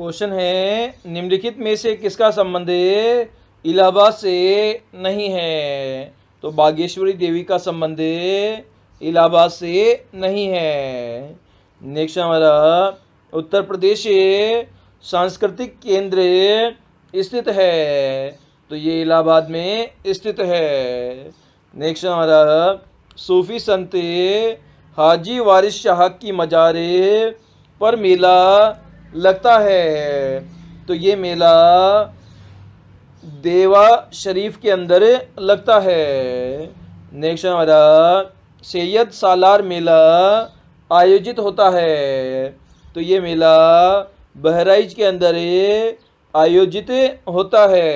question है निम्नलिखित में से किसका संबंध इलाहाबाद से नहीं है तो बागेश्वरी देवी का संबंध इलाहाबाद से नहीं है नेक्स्ट हमारा उत्तर प्रदेश सांस्कृतिक केंद्र स्थित है तो ये इलाहाबाद में स्थित है नेक्स्ट हमारा सूफी संत हाजी वारिस शाह की मजारे पर मेला लगता है तो ये मेला देवा शरीफ के अंदर लगता है नेक्स्ट हमारा सैयद सालार मेला आयोजित होता है तो ये मेला बहराइच के अंदर आयोजित होता है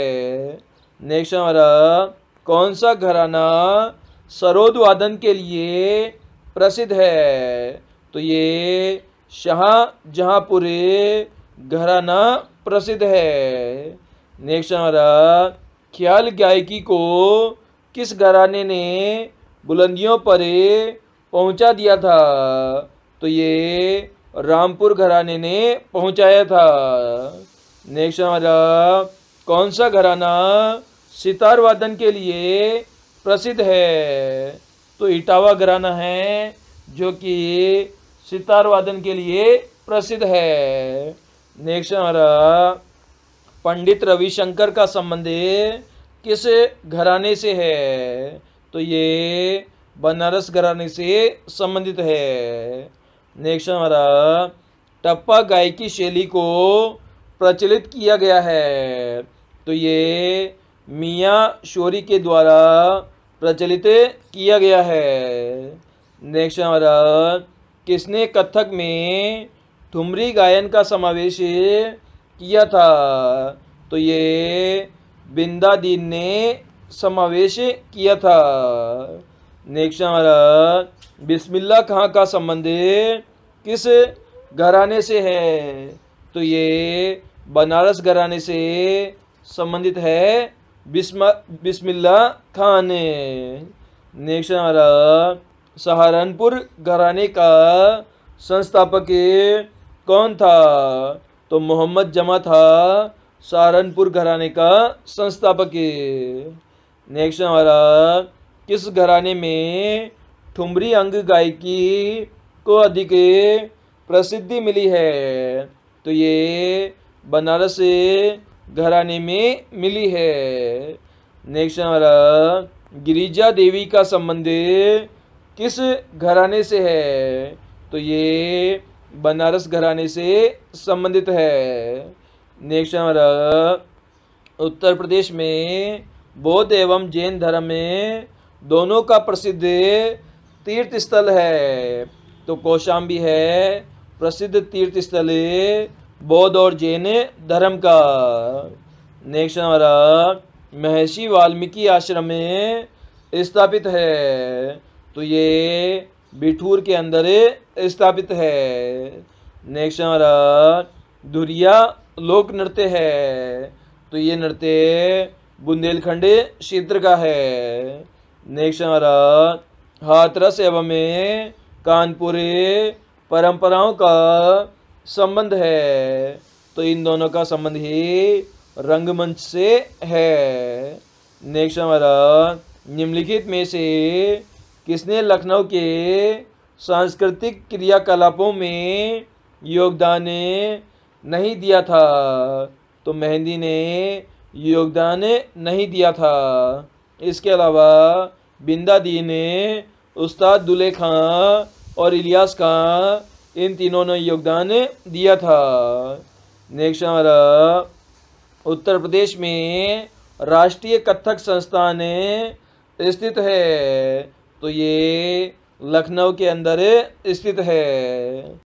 नेक्स्ट हमारा कौन सा घराना सरोद वादन के लिए प्रसिद्ध है तो ये शाहजहाँपुरे घराना प्रसिद्ध है नेक्स्ट हमारा ख्याल गायकी को किस घराने ने बुलंदियों पर पहुंचा दिया था तो ये रामपुर घराने ने पहुंचाया था नेक्स्ट हमारा कौन सा घराना सितार वादन के लिए प्रसिद्ध है तो इटावा घराना है जो कि सितार वादन के लिए प्रसिद्ध है नेक्स्ट हमारा पंडित रविशंकर का संबंध किस घराने से है तो ये बनारस घराने से संबंधित है नेक्स्ट हमारा टप्पा गायकी शैली को प्रचलित किया गया है तो ये मियाँ शोरी के द्वारा प्रचलित किया गया है नेक्स्ट हमारा किसने कथक में ठुमरी गायन का समावेश किया था तो ये बिंदा दीन ने समावेश किया था नेक्स्ट हमारा बिस्मिल्ला खां का संबंध किस घराने से है तो ये बनारस घराने से संबंधित है बिस्म बिस्मिल्ला खान नेक्स्ट हमारा सहारनपुर घराने का संस्थापक कौन था तो मोहम्मद जमा था सहारनपुर घराने का संस्थापक नेक्स्ट हमारा किस घराने में ठुमरी अंग गायकी को अधिक प्रसिद्धि मिली है तो ये बनारस घराने में मिली है नेक्स्ट हमारा गिरिजा देवी का संबंध किस घराने से है तो ये बनारस घराने से संबंधित है नेक्स्ट हमारा उत्तर प्रदेश में बौद्ध एवं जैन धर्म में दोनों का प्रसिद्ध तीर्थ स्थल है तो कौशाम्बी है प्रसिद्ध तीर्थ स्थल बौद्ध और जैन धर्म का नेक्स्ट हमारा महर्षि वाल्मीकि आश्रम में स्थापित है तो ये बिठूर के अंदर स्थापित है नेक्स्ट हमारा धुरिया लोक नृत्य है तो ये नृत्य बुंदेलखंड क्षेत्र का है नेक्स्ट हमारा हाथरस एवं कानपुर परंपराओं का संबंध है तो इन दोनों का संबंध ही रंगमंच से है नेक्स्ट हमारा निम्नलिखित में से किसने लखनऊ के सांस्कृतिक क्रियाकलापों में योगदान नहीं दिया था तो मेहंदी ने योगदान नहीं दिया था इसके अलावा बिंदा दी ने उस्ताद दुल्हे खां और इलियास खां इन तीनों ने योगदान दिया था नेक्स्ट हमारा उत्तर प्रदेश में राष्ट्रीय कथक संस्थान स्थित है तो ये लखनऊ के अंदर स्थित है